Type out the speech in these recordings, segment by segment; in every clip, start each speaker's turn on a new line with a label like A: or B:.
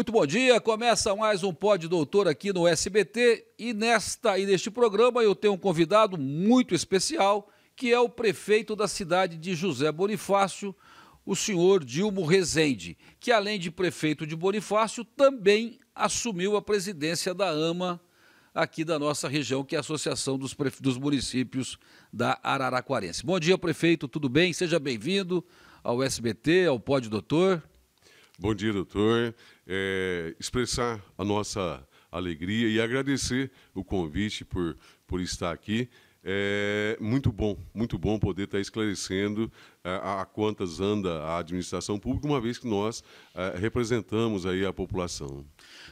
A: Muito bom dia, começa mais um Pod Doutor aqui no SBT e nesta e neste programa eu tenho um convidado muito especial que é o prefeito da cidade de José Bonifácio, o senhor Dilmo Rezende, que além de prefeito de Bonifácio também assumiu a presidência da AMA aqui da nossa região, que é a Associação dos, Prefe... dos Municípios da Araraquarense. Bom dia, prefeito, tudo bem? Seja bem-vindo ao SBT, ao
B: Pod Doutor. Bom dia, doutor é, expressar a nossa alegria e agradecer o convite por, por estar aqui. É muito bom, muito bom poder estar esclarecendo é, a, a quantas anda a administração pública, uma vez que nós a, é, representamos aí a população.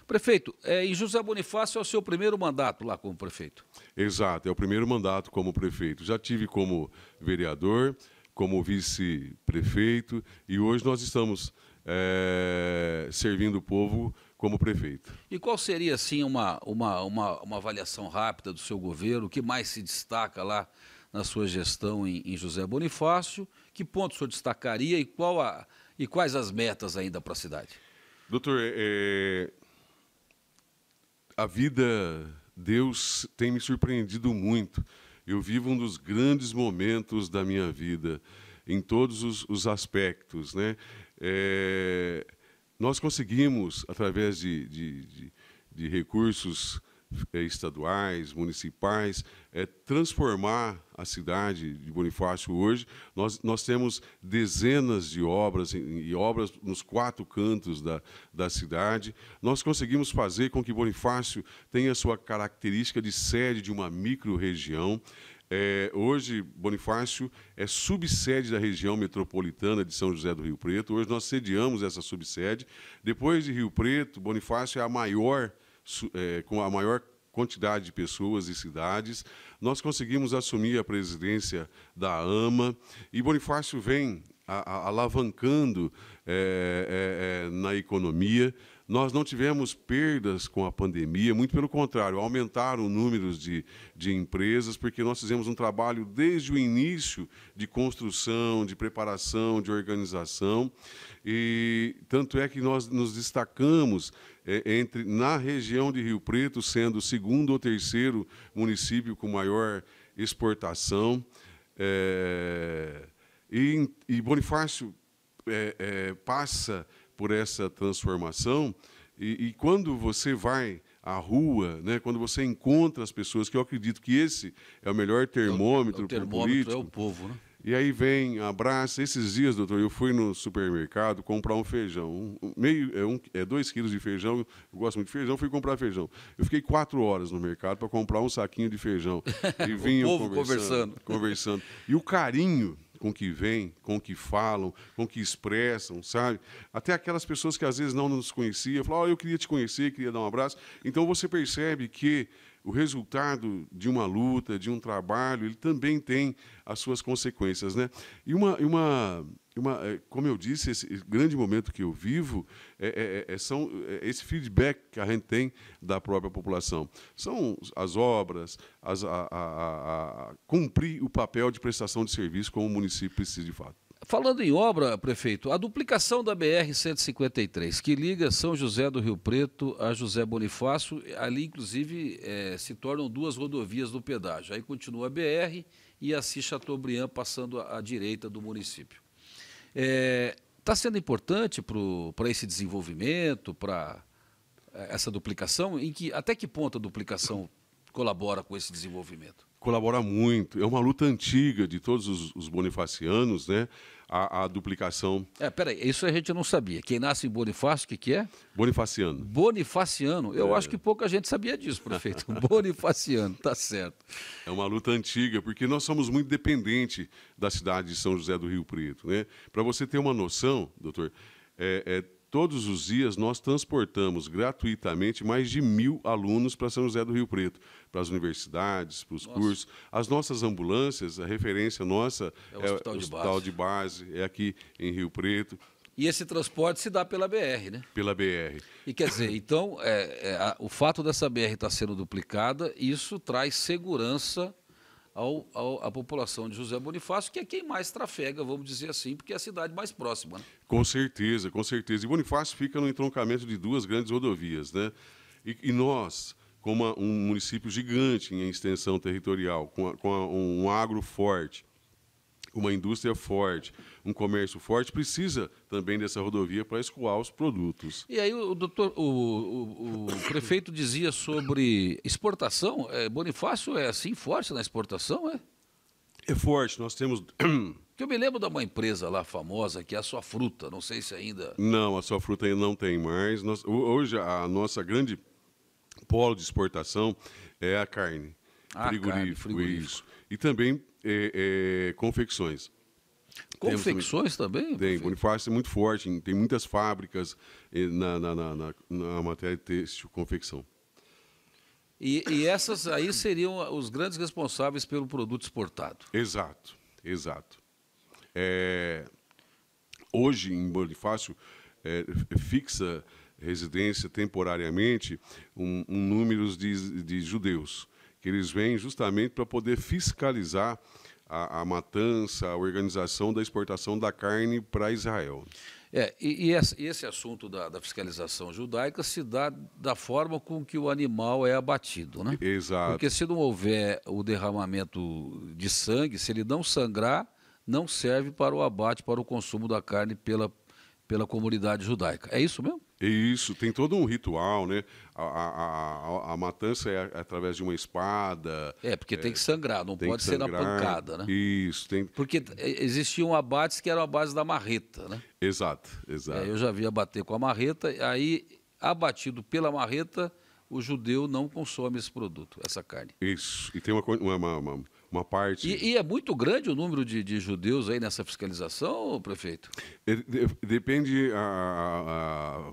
B: Prefeito, é, e José Bonifácio é o seu primeiro mandato lá como prefeito? Exato, é o primeiro mandato como prefeito. Já tive como vereador, como vice-prefeito, e hoje nós estamos é, servindo o povo como prefeito.
A: E qual seria, assim, uma, uma, uma, uma, avaliação rápida do seu governo? O que mais se destaca lá na sua gestão em, em José Bonifácio? Que ponto o senhor destacaria e, qual a, e quais as metas ainda para a cidade?
B: Doutor, é, é a vida, Deus tem me surpreendido muito. Eu vivo um dos grandes momentos da minha vida, em todos os, os aspectos. Né? é, nós conseguimos, através de, de, de, de recursos é, estaduais, municipais, é, transformar a cidade de Bonifácio hoje. Nós, nós temos dezenas de obras e obras nos quatro cantos da, da cidade. Nós conseguimos fazer com que Bonifácio tenha sua característica de sede de uma micro-região é, hoje, Bonifácio é subsede da região metropolitana de São José do Rio Preto. Hoje nós sediamos essa subsede. Depois de Rio Preto, Bonifácio é a maior, é, com a maior quantidade de pessoas e cidades. Nós conseguimos assumir a presidência da AMA e Bonifácio vem a, a, alavancando é, é, é na economia. Nós não tivemos perdas com a pandemia, muito pelo contrário, aumentaram números de, de empresas, porque nós fizemos um trabalho desde o início de construção, de preparação, de organização, e tanto é que nós nos destacamos é, entre na região de Rio Preto, sendo o segundo ou terceiro município com maior exportação. É, e, e Bonifácio é, é, passa por essa transformação. E, e, quando você vai à rua, né, quando você encontra as pessoas, que eu acredito que esse é o melhor é termômetro, para é o, termômetro político. é o povo, né? E aí vem, abraça. Esses dias, doutor, eu fui no supermercado comprar um feijão. Um, meio, é, um, é dois quilos de feijão. Eu gosto muito de feijão, fui comprar feijão. Eu fiquei quatro horas no mercado para comprar um saquinho de feijão. E vinham conversando, conversando. Conversando. E o carinho com que vêm, com que falam, com que expressam, sabe? Até aquelas pessoas que às vezes não nos conheciam, falam, oh, eu queria te conhecer, queria dar um abraço. Então você percebe que o resultado de uma luta, de um trabalho, ele também tem as suas consequências, né? E uma, uma uma, é, como eu disse, esse grande momento que eu vivo é, é, é, é são é, esse feedback que a gente tem da própria população. São as obras, as, a, a, a, cumprir o papel de prestação de serviço como o município precisa de fato. Falando em obra, prefeito,
A: a duplicação da BR-153, que liga São José do Rio Preto a José Bonifácio, ali, inclusive, é, se tornam duas rodovias do pedágio. Aí continua a BR e a Assis Chateaubriand passando à direita do município. Está é, tá sendo importante para esse desenvolvimento, para é, essa duplicação? Em que, até que ponto a duplicação colabora com esse desenvolvimento?
B: Colabora muito. É uma luta antiga de todos os, os bonifacianos, né? a, a duplicação. É, peraí, isso a gente não sabia. Quem nasce em Bonifácio, o que, que é? Bonifaciano. Bonifaciano. Eu é. acho que pouca
A: gente sabia disso,
B: prefeito. Bonifaciano, tá certo. É uma luta antiga, porque nós somos muito dependentes da cidade de São José do Rio Preto. Né? Para você ter uma noção, doutor, é, é Todos os dias nós transportamos gratuitamente mais de mil alunos para São José do Rio Preto, para as universidades, para os nossa. cursos. As nossas ambulâncias, a referência nossa é o Hospital, é, de, hospital base. de Base, é aqui em Rio Preto. E esse transporte se dá pela BR, né? Pela BR. E quer dizer, então, é, é, a, o
A: fato dessa BR estar tá sendo duplicada, isso traz segurança ao, ao, à população de José Bonifácio, que é quem mais trafega, vamos dizer assim, porque é a cidade mais próxima. Né?
B: Com certeza, com certeza. E Bonifácio fica no entroncamento de duas grandes rodovias, né? E, e nós, como um município gigante em extensão territorial, com, a, com a, um agro forte, uma indústria forte, um comércio forte, precisa também dessa rodovia para escoar os produtos.
A: E aí o doutor, o, o, o prefeito dizia sobre exportação. É, Bonifácio é assim forte na exportação, é? É forte. Nós temos. eu me lembro de uma empresa lá famosa que é a Sua Fruta. Não sei se ainda.
B: Não, a Sua Fruta ainda não tem mais. Nós, hoje a nossa grande polo de exportação é a carne. Ah, frigorífico, carne, frigorífico. Isso. E também é, é, confecções. Confecções também, também? Tem, Bonifácio é muito forte, tem muitas fábricas na, na, na, na, na matéria de têxtil, confecção. E, e, essas aí seriam os grandes responsáveis pelo produto exportado. Exato, exato. É, hoje, em Bonifácio, é, fixa residência temporariamente um, um número de, de judeus. Eles vêm justamente para poder fiscalizar a, a, matança, a organização da exportação da carne para Israel.
A: É, e, e, esse
B: assunto da, da, fiscalização judaica se dá da forma com que o
A: animal é abatido, né? Exato. Porque se não houver o derramamento de sangue, se ele não sangrar, não serve para o abate, para o consumo da carne pela,
B: pela comunidade judaica. É isso mesmo? É isso, tem todo um ritual, né? A, a, a, a matança é através de uma espada. É, porque é, tem que sangrar, não pode sangrar, ser na pancada, né? Isso, tem.
A: Porque eh, existiam abates que eram a base da marreta, né? Exato, é, exato. É, eu já via bater com a marreta, aí abatido pela marreta, o judeu não consome esse produto, essa carne.
B: Isso, e tem uma, uma, uma uma parte. E, e, é muito grande o número de, de judeus aí nessa fiscalização, prefeito? Depende a, a,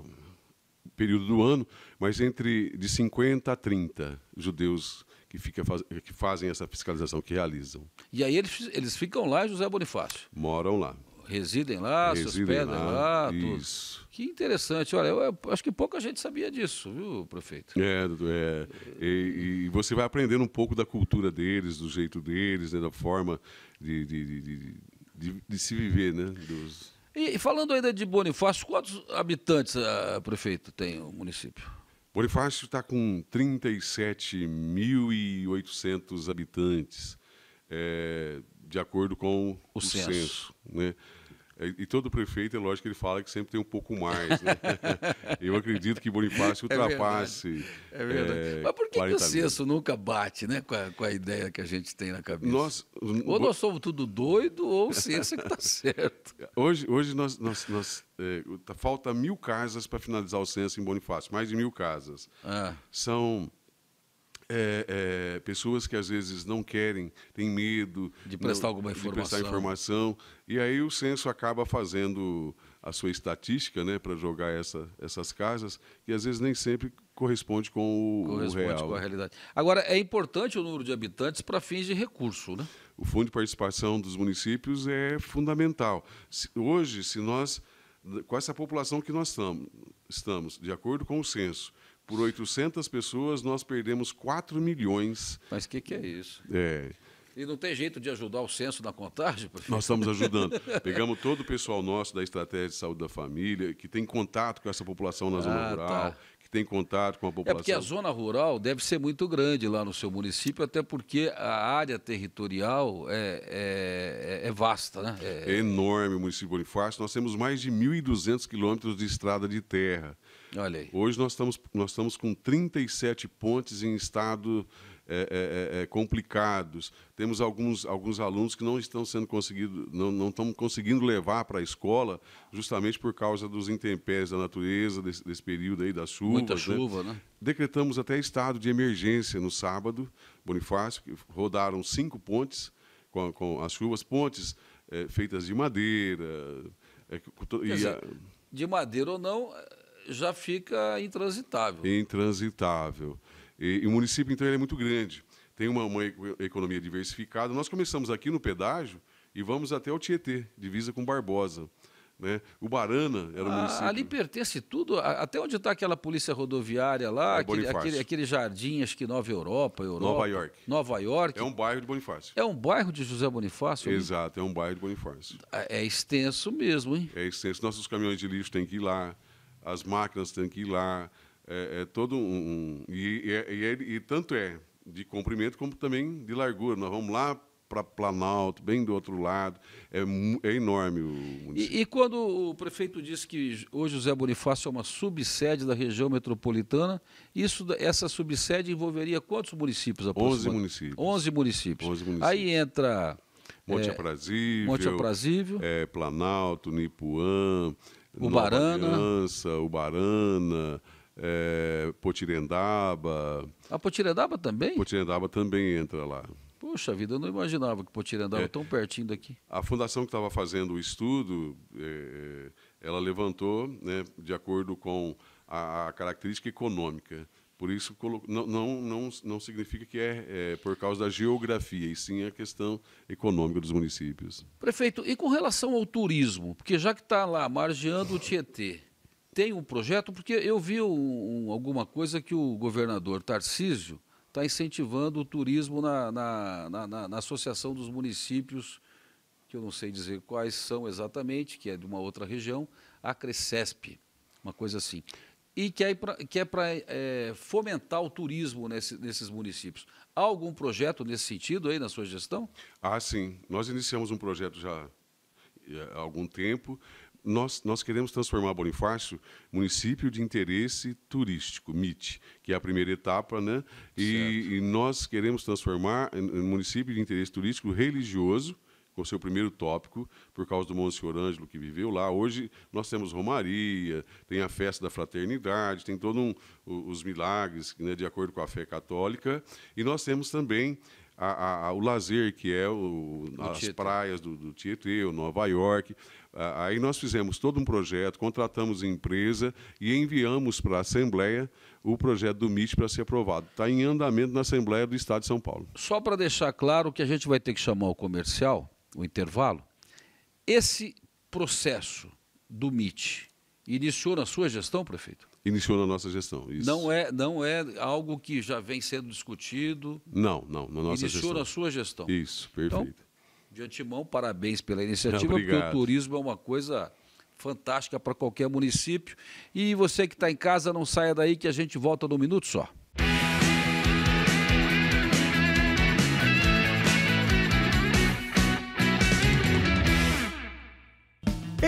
B: período do ano, mas entre de 50 a 30 judeus que, fica, que fazem essa fiscalização, que realizam.
A: E aí eles, eles ficam lá, José Bonifácio?
B: Moram lá residem lá, residem seus lá, lá isso.
A: Tudo. Que interessante. Olha, eu acho que pouca gente sabia disso, viu, prefeito?
B: É, é. E, e você vai aprendendo um pouco da cultura deles, do jeito deles, né, da forma de, de, de, de, de se viver, né? Dos...
A: E, e, falando ainda de
B: Bonifácio, quantos habitantes, a, ah, prefeito, tem o município? Bonifácio está com 37.800 habitantes. É, de acordo com o, o censo. censo né? É, e todo prefeito, é lógico que ele fala que sempre tem um pouco mais. Né? Eu acredito que Bonifácio ultrapasse. É verdade. É verdade. É, Mas por que, que o censo
A: nunca bate né, com a, com, a, ideia que a gente tem na cabeça? Nós, ou nós somos tudo doido, ou o censo é que está certo.
B: Hoje, hoje nós, nós, nós é, tá, falta mil casas para finalizar o censo em Bonifácio mais de mil casas. Ah. São é, é, pessoas que às vezes não querem, têm medo de prestar não, alguma informação. Prestar informação. E aí o censo acaba fazendo a sua estatística né, para jogar essa, essas casas, e às vezes nem sempre corresponde com o, corresponde o real. com a né? realidade. Agora, é importante o número de habitantes para fins de recurso, né? O fundo de participação dos municípios é fundamental. Se, hoje, se nós, com essa população que nós estamos, estamos, de acordo com o censo, por 800 pessoas, nós perdemos 4 milhões. Mas o que, que é isso? É.
A: E não tem jeito de ajudar o censo na contagem? Professor? Nós estamos ajudando. Pegamos
B: todo o pessoal nosso da Estratégia de Saúde da Família, que tem contato com essa população na zona ah, tá. rural, tá. que tem contato com a população. É porque a zona
A: rural deve ser muito grande lá no seu município, até porque a área territorial é, é, é, é vasta, né? É,
B: é enorme o município de Bonifácio. Nós temos mais de 1.200 quilômetros de estrada de terra. Olha aí. Hoje nós estamos, nós estamos com 37 pontes em estado é é, é, é, complicados. Temos alguns, alguns alunos que não estão sendo conseguido, não, não estão conseguindo levar para a escola justamente por causa dos intempéries da natureza, desse, desse período aí da chuva. Muita né? chuva, né? Decretamos até estado de emergência no sábado, Bonifácio, rodaram cinco pontes com, com as chuvas, pontes é, feitas de madeira. É, e, de madeira ou não, já fica intransitável. Intransitável. E, e o município, então, é muito grande. Tem uma, uma economia diversificada. Nós começamos aqui no pedágio e vamos até o Tietê, divisa com Barbosa. Né? O Barana era o ah, município.
A: Ali pertence tudo, até onde está aquela polícia rodoviária lá, é aquele, aquele, aquele, jardim, acho que Nova Europa,
B: Europa. Nova York.
A: Nova York. É um bairro de Bonifácio. É um bairro de José
B: Bonifácio? Exato, é um bairro de Bonifácio. É, é extenso mesmo, hein? É extenso. Nossos caminhões de lixo têm que ir lá as máquinas têm que ir lá, é, é todo um... um e, e, é, é, e, tanto é de comprimento como também de largura. Nós vamos lá para Planalto, bem do outro lado. É, é enorme o município.
A: E, e, quando o prefeito disse que hoje o Zé Bonifácio é uma subsede da região metropolitana,
B: isso, essa
A: subsede envolveria quantos municípios 11 municípios. 11 municípios. 11 municípios. Aí entra...
B: Monte é, Aprazível, Monte Aprazível. É, Planalto, Nipuã,
A: Ubarana. Aliança,
B: Ubarana, é, Potirendaba. A Potirendaba também? Potirendaba também entra lá. Poxa vida, eu não imaginava que Potirendaba é, é tão pertinho daqui. A fundação que estava fazendo o estudo, é, é ela levantou, né, de acordo com a, a característica econômica. Por isso, não, não, não, não significa que é, é, por causa da geografia, e sim a questão econômica dos municípios.
A: Prefeito, e com relação ao turismo? Porque já que está lá margeando o Tietê, tem um projeto? Porque eu vi um, alguma coisa que o governador Tarcísio está incentivando o turismo na, na, na, na Associação dos Municípios, que eu não sei dizer quais são exatamente, que é de uma outra região, a Crescesp, uma coisa assim e que é para é é, fomentar o
B: turismo nesse, nesses municípios. Há algum projeto nesse sentido aí na sua gestão? Ah, sim. Nós iniciamos um projeto já é, há algum tempo. Nós, nós queremos transformar Bonifácio município de interesse turístico, MIT, que é a primeira etapa, né? E, e nós queremos transformar em eh, município de interesse turístico religioso, o seu primeiro tópico, por causa do Monsenhor Ângelo que viveu lá. Hoje nós temos Romaria, tem a festa da fraternidade, tem todos um, os milagres né, de acordo com a fé católica. E nós temos também a, a, o lazer, que é o, as Tietê. praias do, do Tietê, Nova York. aí nós fizemos todo um projeto, contratamos empresa e enviamos para a Assembleia o projeto do MIT para ser aprovado. Está em andamento na Assembleia do Estado de São Paulo. Só para deixar claro que a gente vai ter que chamar o
A: comercial o intervalo, esse processo do MIT iniciou na sua gestão, prefeito?
B: Iniciou na nossa gestão. Isso. Não
A: é, não é algo que já vem sendo discutido.
B: Não, não, na nossa iniciou gestão. Iniciou na sua gestão. Isso, então,
A: perfeito. Então, de antemão, parabéns pela iniciativa, Obrigado. porque o turismo é uma coisa fantástica para qualquer município. E você que está em casa, não saia daí que a gente volta num minuto só.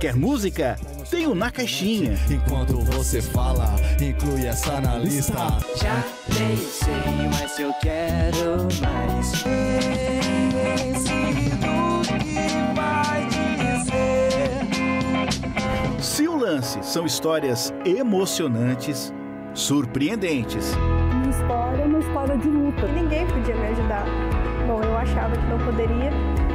C: Quer música, tem o Na Caixinha. Enquanto você fala, inclui essa na lista. Já pensei, mas eu quero mais. Se o lance são histórias emocionantes, surpreendentes. Uma história é uma história de luta. Ninguém podia me ajudar. Bom, eu achava que não poderia,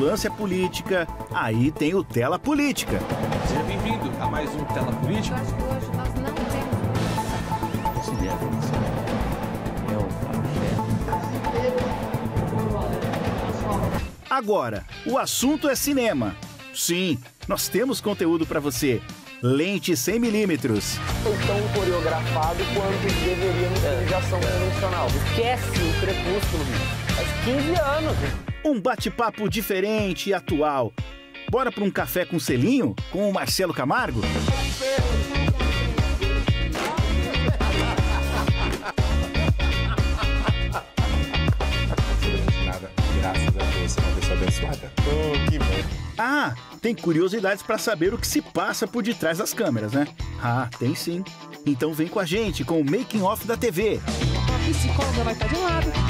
C: Ambulância Política, aí tem o Tela Política.
A: Seja bem-vindo a mais um Tela Política.
C: É Agora, o assunto é cinema. Sim, nós temos conteúdo para você. Lente 100 milímetros. Tão coreografado quanto deveria no é. convencional. Esquece
B: o crepúsculo,
C: faz 15 anos. Um bate-papo diferente e atual. Bora para um café com selinho com o Marcelo Camargo? Ah, tem curiosidades para saber o que se passa por detrás das câmeras, né? Ah, tem sim. Então vem com a gente com o Making Off da TV. A
B: psicóloga vai estar de lado,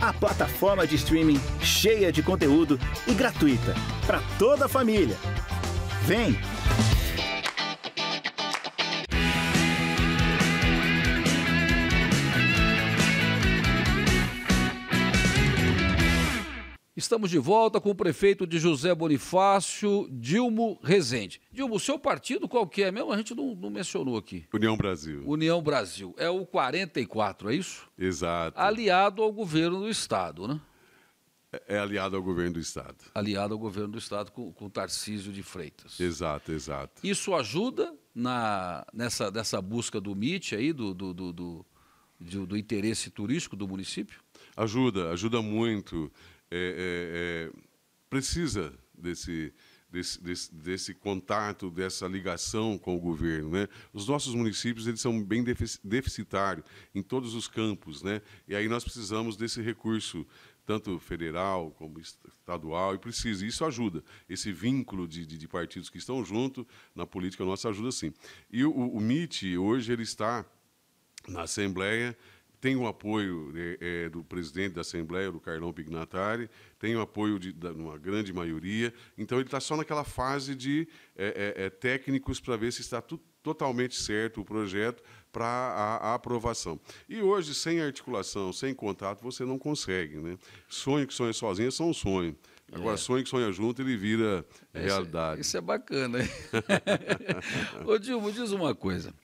C: a plataforma de streaming cheia de conteúdo e gratuita para toda a família. Vem!
A: Estamos de volta com o prefeito de José Bonifácio, Dilmo Rezende. Dilmo, seu partido qual que é mesmo? A gente não, não, mencionou aqui.
B: União Brasil.
A: União Brasil. É o 44, é isso? Exato. Aliado ao governo do Estado, né? É, é, aliado ao governo do Estado. Aliado ao governo do Estado com, com Tarcísio de Freitas. Exato, exato. Isso ajuda na, nessa, nessa busca do MIT aí, do,
B: do, do, do, do interesse turístico do município? Ajuda, ajuda muito. É, é, é, precisa desse, desse, desse, desse, contato, dessa ligação com o governo. Né? Os nossos municípios eles são bem deficitários em todos os campos, né? e aí nós precisamos desse recurso tanto federal como estadual, e precisa. Isso ajuda. Esse vínculo de, de, de partidos que estão junto na política nossa ajuda sim. E o, o MIT, hoje, ele está na Assembleia tem o apoio é, é, do presidente da Assembleia, do Carlão Pignatari, tem o apoio de uma grande maioria. Então, ele está só naquela fase de é, é, é técnicos para ver se está tu, totalmente certo o projeto para a, a, aprovação. E hoje, sem articulação, sem contato, você não consegue. Né? Sonho que sonha sozinho é só um sonho. Agora, é. sonho que sonha junto, ele vira realidade. Isso, isso é bacana. Ô, Dilma, diz uma coisa.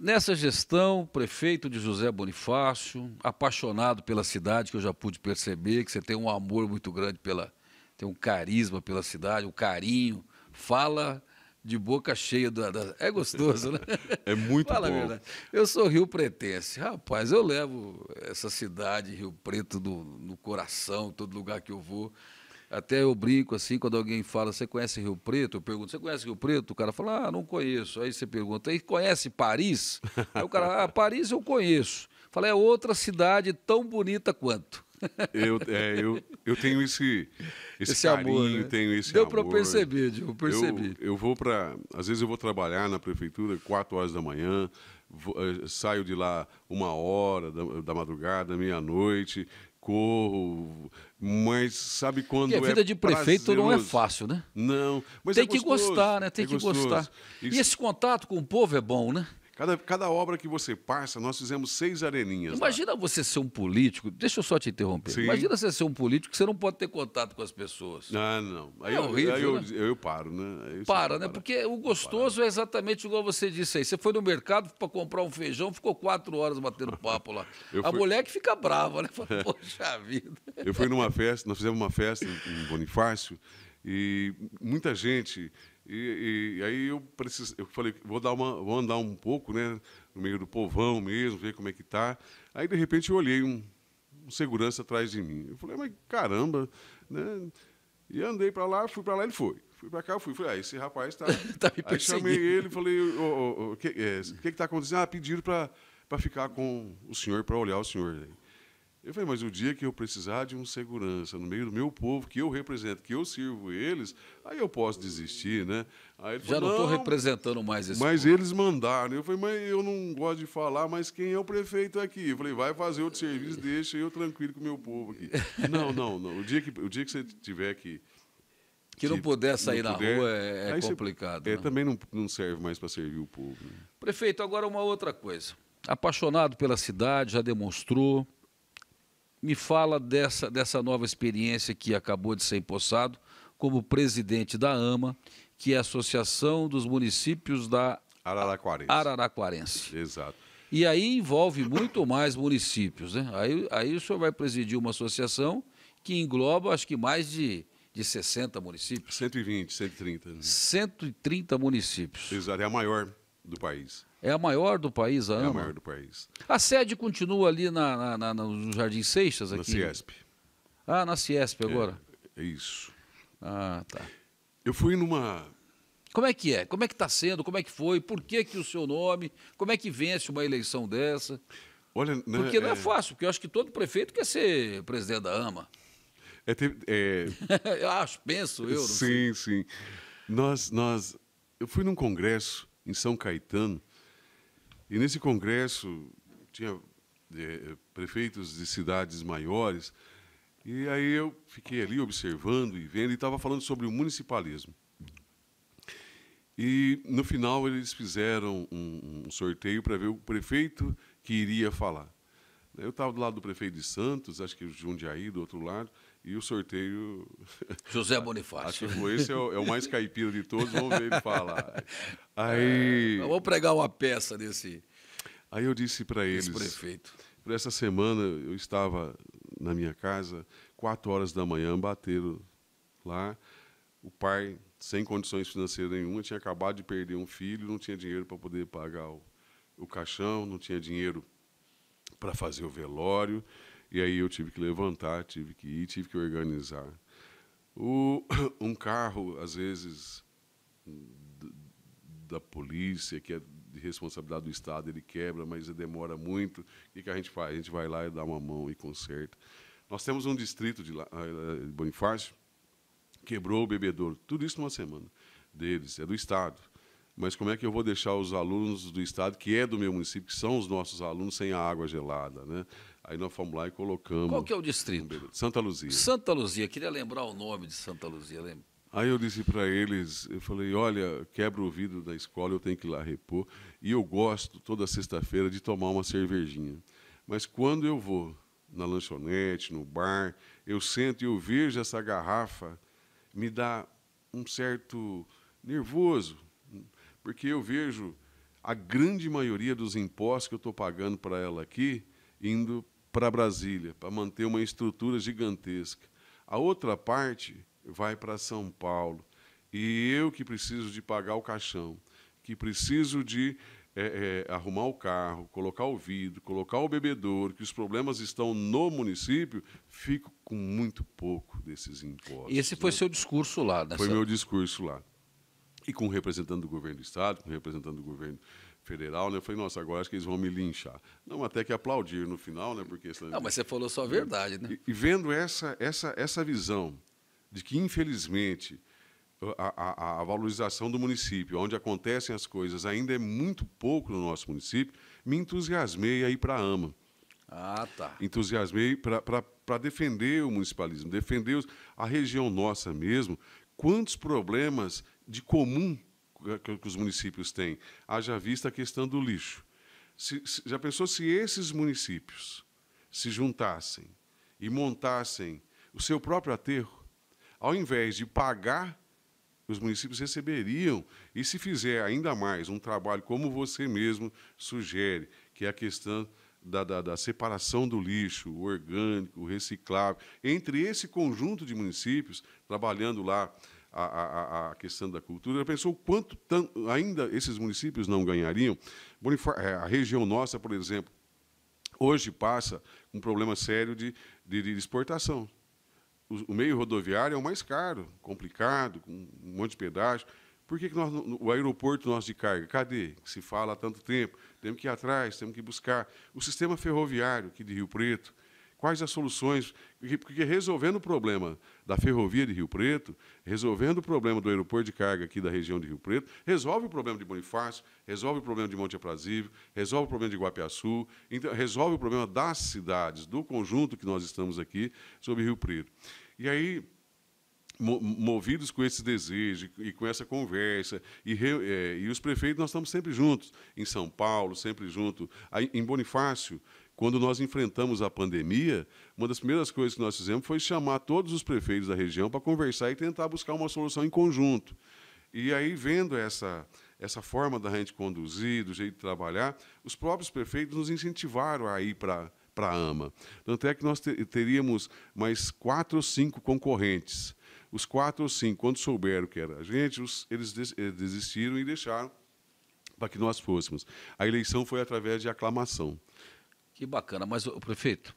B: Nessa gestão,
A: prefeito de José Bonifácio, apaixonado pela cidade, que eu já pude perceber, que você tem um amor muito grande pela. tem um carisma pela cidade, um carinho. Fala de boca cheia da. da é gostoso, né? É muito Fala bom. A verdade. Eu sou Rio Pretense. Rapaz, eu levo essa cidade, Rio Preto, no, no coração, todo lugar que eu vou. Até eu brinco assim, quando alguém fala, você conhece Rio Preto? Eu pergunto, você conhece Rio Preto? O cara fala, ah, não conheço. Aí você pergunta, e conhece Paris? Aí o cara, ah, Paris eu conheço. Fala, é outra cidade tão bonita quanto.
B: Eu, é, eu, eu tenho esse, esse, esse carinho, amor, né? tenho esse Deu para perceber, Diego, percebi. Eu, eu vou para... Às vezes eu vou trabalhar na prefeitura 4 horas da manhã, vou, eh, saio de lá uma hora da, da madrugada, meia-noite, socorro. Mas sabe quando. E a vida é de prefeito prazeroso. não é fácil, né? Não. Mas Tem é que gostoso, gostar, né? Tem é que gostoso. gostar. Isso. E esse contato com o povo é bom, né? Cada, cada obra que você
A: passa, nós fizemos seis areninhas. Imagina lá. você ser um político, deixa eu só te interromper. Sim. Imagina você ser um político que você não pode ter contato com as pessoas. Ah, não. Aí, é eu, horrível, aí eu, né? eu, eu, paro, né? Aí para, né? Para. Porque o gostoso é exatamente igual você disse aí. Você foi no mercado para comprar um feijão, ficou quatro horas batendo papo lá. A mulher que fica brava, né? Fala, é. Poxa vida.
B: Eu fui numa festa, nós fizemos uma festa em Bonifácio e muita gente e, e, aí eu, precis, eu falei, vou, dar uma, vou andar um pouco, né, no meio do povão mesmo, ver como é que tá. Aí, de repente, eu olhei um, um segurança atrás de mim. Eu falei, mas caramba, né? E andei para lá, fui para lá, ele foi. Fui para cá, fui. Falei, ah, esse rapaz está... tá me aí chamei ele e falei, o oh, oh, oh, que é, que está acontecendo? Ah, pediram para ficar com o senhor, para olhar o senhor. Aí. Eu falei, mas o dia que eu precisar de um segurança no meio do meu povo, que eu represento, que eu sirvo eles, aí eu posso desistir, né? Aí Já falou, não estou representando mais esse Mas povo. eles mandaram. Eu falei, mas eu não gosto de falar, mas quem é o prefeito aqui? Eu falei, vai fazer outro serviço, deixa eu tranquilo com o meu povo aqui. não, não, não. O dia que, o dia que você tiver que que não puder sair não puder, na rua é, é complicado. Você, é, né? Também não, não serve mais para servir o povo. Né?
A: Prefeito, agora uma outra coisa. Apaixonado pela cidade, já demonstrou me fala dessa, dessa nova experiência que acabou de ser empossado como presidente da AMA, que é a Associação dos Municípios da Araraquarense. Araraquarense. Exato. E aí envolve muito mais municípios, né? Aí, aí o senhor vai presidir uma associação que engloba, acho que mais de, de 60 municípios. 120, 130. Né? 130 municípios. Exato, é a maior do país. É a maior do país, a AMA? É a maior do país. A sede continua ali na, na, na no Jardim Seixas? Aqui? Na Ciesp. Ah, na Ciesp agora? É, é isso. Ah, tá. Eu fui numa... Como é que é? Como é que está sendo? Como é que foi? Por que, que o seu nome? Como é que vence uma eleição
B: dessa? Olha, né, porque não é, é,
A: fácil, porque eu acho que todo prefeito quer ser presidente da AMA.
B: É, é... eu acho, penso eu. sim, sei. sim. Nós, nós, eu fui num congresso em São Caetano e nesse congresso tinha é, é, prefeitos de cidades maiores, e aí eu fiquei ali observando e vendo, e estava falando sobre o municipalismo. E, no final, eles fizeram um, um sorteio para ver o prefeito que iria falar. Eu estava do lado do prefeito de Santos, acho que o Jundiaí, do outro lado, e o sorteio. José Bonifácio. Acho que esse é o, é o, mais caipira de todos, vamos ver ele falar. É, Aí. É, vou
A: pregar uma peça desse.
B: Aí eu disse para eles. prefeito. Por essa semana eu estava na minha casa, quatro horas da manhã, bateram lá. O pai, sem condições financeiras nenhuma, tinha acabado de perder um filho, não tinha dinheiro para poder pagar o, o caixão, não tinha dinheiro para fazer o velório. E aí eu tive que levantar, tive que ir, tive que organizar. O, um carro, às vezes, da polícia, que é de responsabilidade do Estado, ele quebra, mas ele demora muito. O que, a gente faz? A gente vai lá e dá uma mão e conserta. Nós temos um distrito de, lá, ah, eh, de Bonifácio, quebrou o bebedouro. Tudo isso numa semana deles, é do Estado. Mas como é que eu vou deixar os alunos do Estado, que é do meu município, que são os nossos alunos, sem a água gelada? Né? Aí nós fomos lá e colocamos. Qual que é o distrito? Santa Luzia.
A: Santa Luzia, queria lembrar o nome de Santa Luzia, lembra?
B: Aí eu disse para eles, eu falei, olha, quebra o vidro da escola, eu tenho que ir lá repor. E eu gosto, toda sexta-feira, de tomar uma cervejinha. Mas quando eu vou na lanchonete, no bar, eu sento e eu vejo essa garrafa, me dá um certo nervoso, porque eu vejo a grande maioria dos impostos que eu estou pagando para ela aqui indo para Brasília, para manter uma estrutura gigantesca. A outra parte vai para São Paulo. E eu que preciso de pagar o caixão, que preciso de é, é, arrumar o carro, colocar o vidro, colocar o bebedouro, que os problemas estão no município, fico com muito pouco desses impostos. e Esse foi né? seu discurso lá. Nessa... Né, foi meu discurso lá. E com o representante do governo do Estado, com o representante do governo federal, né? Eu falei, nossa, agora acho que eles vão me linchar. Não, até que aplaudir no final, né? Porque senão... Não, mas você falou só a verdade, né? E, e vendo essa, essa, essa visão de que, infelizmente, a, a, a, valorização do município, onde acontecem as coisas, ainda é muito pouco no nosso município, me entusiasmei aí para a AMA. Ah, tá. Entusiasmei para defender o municipalismo, defender os, a região nossa mesmo. Quantos problemas de comum que os municípios têm, haja vista a questão do lixo. Se, se, já pensou se esses municípios se juntassem e montassem o seu próprio aterro, ao invés de pagar, os municípios receberiam. E se fizer ainda mais um trabalho como você mesmo sugere, que é a questão da, da, da, separação do lixo, o orgânico, o reciclável, entre esse conjunto de municípios, trabalhando lá a, a, questão da cultura, pensou quanto ainda esses municípios não ganhariam. É, a região nossa, por exemplo, hoje passa um problema sério de, de, de exportação. O, o, meio rodoviário é o mais caro, complicado, com um monte de pedágio. Por que, que nós, o aeroporto nosso de carga, cadê? Se fala há tanto tempo, temos que ir atrás, temos que buscar. O sistema ferroviário aqui de Rio Preto, Quais as soluções? Porque resolvendo o problema da ferrovia de Rio Preto, resolvendo o problema do aeroporto de carga aqui da região de Rio Preto, resolve o problema de Bonifácio, resolve o problema de Monte Aprazível, resolve o problema de Guapiaçu, então, resolve o problema das cidades, do conjunto que nós estamos aqui sobre Rio Preto. E aí, movidos com esse desejo e com essa conversa e, é, e os prefeitos nós estamos sempre juntos em São Paulo sempre junto em Bonifácio quando nós enfrentamos a pandemia, uma das primeiras coisas que nós fizemos foi chamar todos os prefeitos da região para conversar e tentar buscar uma solução em conjunto. E aí, vendo essa, essa forma da gente conduzir, do jeito de trabalhar, os próprios prefeitos nos incentivaram a ir para para a AMA. Tanto é que nós teríamos mais quatro ou cinco concorrentes. Os quatro ou cinco, quando souberam que era a gente, os, eles eh, desistiram e deixaram para que nós fôssemos. A eleição foi através de aclamação. Que bacana. Mas, prefeito,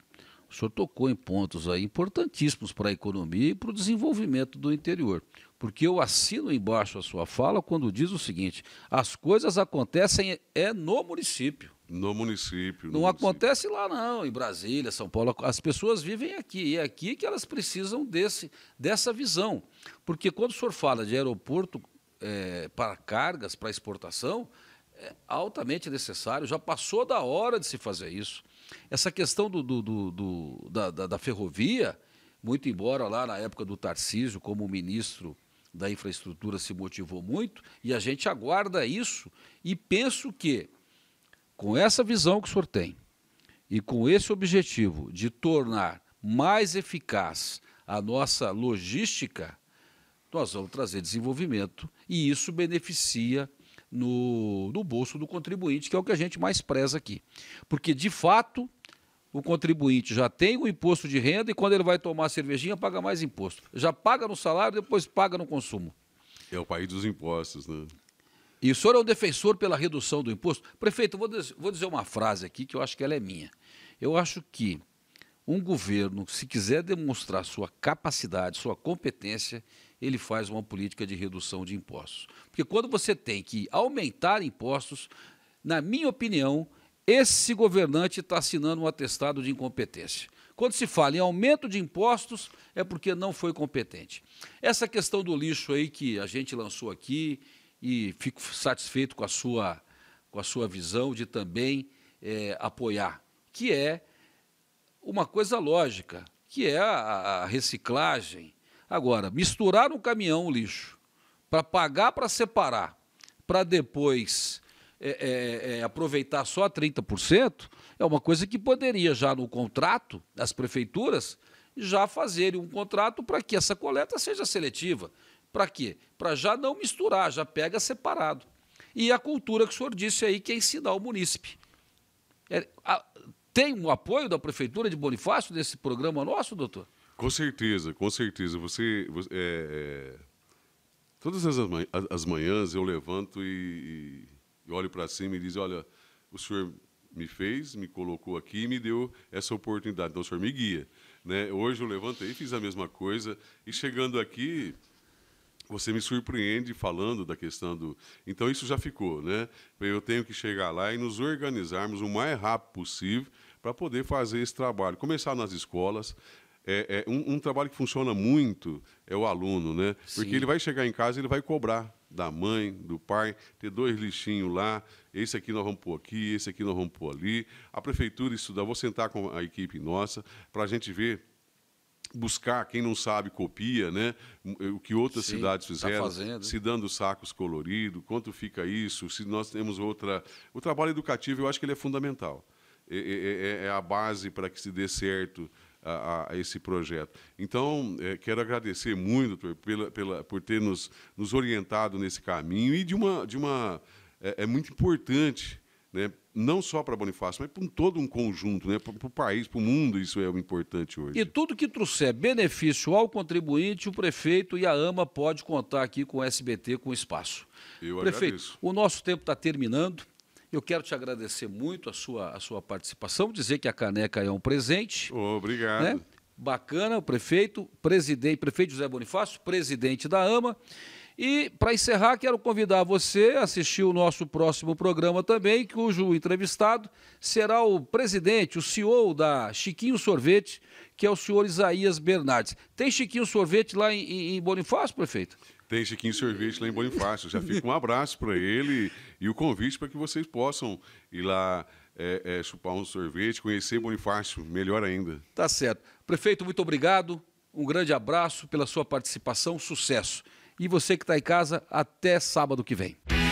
B: o senhor tocou em pontos aí importantíssimos
A: para a economia e para o desenvolvimento do interior. Porque eu assino embaixo a sua fala quando diz o seguinte: as coisas acontecem é no município. No município. No não município. acontece lá, não, em Brasília, São Paulo. As pessoas vivem aqui. E é aqui que elas precisam desse, dessa visão. Porque quando o senhor fala de aeroporto é, para cargas, para exportação, é altamente necessário, já passou da hora de se fazer isso. Essa questão do, do, do, do da, da, da, ferrovia, muito embora lá na época do Tarcísio, como ministro da infraestrutura, se motivou muito, e a gente aguarda isso. E penso que, com essa visão que o senhor tem, e com esse objetivo de tornar mais eficaz a nossa logística, nós vamos trazer desenvolvimento e isso beneficia no, no bolso do contribuinte, que é o que a gente mais preza aqui. Porque, de fato, o contribuinte já tem o imposto de renda e quando ele vai tomar cervejinha, paga mais imposto. Já paga no salário, depois paga no consumo.
B: É o país dos impostos, né?
A: E o senhor é um defensor pela redução do imposto? Prefeito, vou, dizer, vou dizer uma frase aqui que eu acho que ela é minha. Eu acho que um governo, se quiser demonstrar sua capacidade, sua competência, ele faz uma política de redução de impostos. Porque quando você tem que aumentar impostos, na minha opinião, esse governante está assinando um atestado de incompetência. Quando se fala em aumento de impostos, é porque não foi competente. Essa questão do lixo aí que a gente lançou aqui, e fico satisfeito com a sua, com a sua visão de também é, apoiar, que é uma coisa lógica, que é a, a reciclagem, Agora, misturar no caminhão o lixo, para pagar para separar, para depois é, é, é, aproveitar só 30%, é uma coisa que poderia já no contrato das prefeituras já fazerem um contrato para que essa coleta seja seletiva. Para quê? Para já não misturar, já pega separado. E a cultura que o senhor disse aí, que é ensinar o munícipe. É, a, tem um apoio da Prefeitura de Bonifácio nesse programa nosso, doutor?
B: Com certeza, com certeza. Você, você é, é, todas as, as manhãs eu levanto e, e olho para cima e diz: olha, o senhor me fez, me colocou aqui e me deu essa oportunidade. Então, o senhor me guia. Né? Hoje eu levantei e fiz a mesma coisa. E chegando aqui, você me surpreende falando da questão do. Então, isso já ficou. Né? Eu tenho que chegar lá e nos organizarmos o mais rápido possível para poder fazer esse trabalho. Começar nas escolas, é, é um, um, trabalho que funciona muito é o aluno, né? Sim. Porque ele vai chegar em casa, ele vai cobrar da mãe, do pai, ter dois lixinhos lá, esse aqui nós vamos pôr aqui, esse aqui nós vamos pôr ali. A prefeitura estuda, vou sentar com a equipe nossa para a gente ver buscar quem não sabe copia né o que outras Sim, cidades tá fizeram tá se dando sacos colorido quanto fica isso se nós temos outra o trabalho educativo eu acho que ele é fundamental é, é, é, é, é a base para que se dê certo a, a esse projeto. Então, é, quero agradecer muito pela, pela, por ter nos, nos orientado nesse caminho e de uma. De uma é, é muito importante né, não só para Bonifácio, mas para todo um conjunto, né, para o país, para o mundo, isso é o importante hoje.
A: E tudo que trouxer benefício ao contribuinte, o prefeito e a AMA pode contar aqui com o SBT, com o espaço. Eu prefeito, agradeço. o nosso tempo está terminando. Eu quero te agradecer muito a sua, a sua participação, dizer que a caneca é um presente. Obrigado. Né? Bacana, o prefeito, presidente, prefeito José Bonifácio, presidente da AMA. E, para encerrar, quero convidar você a assistir o nosso próximo programa também, cujo entrevistado será o presidente, o CEO da Chiquinho Sorvete, que é o senhor Isaías Bernardes. Tem Chiquinho Sorvete lá em, em Bonifácio,
B: prefeito? tem Chiquinho Sorvete lá em Bonifácio. Já fica um abraço para ele e o convite para que vocês possam ir lá é, é, chupar um sorvete, conhecer Bonifácio, melhor ainda.
A: Tá certo. Prefeito, muito obrigado. Um grande abraço pela sua participação, sucesso. E você que está em casa, até sábado que vem.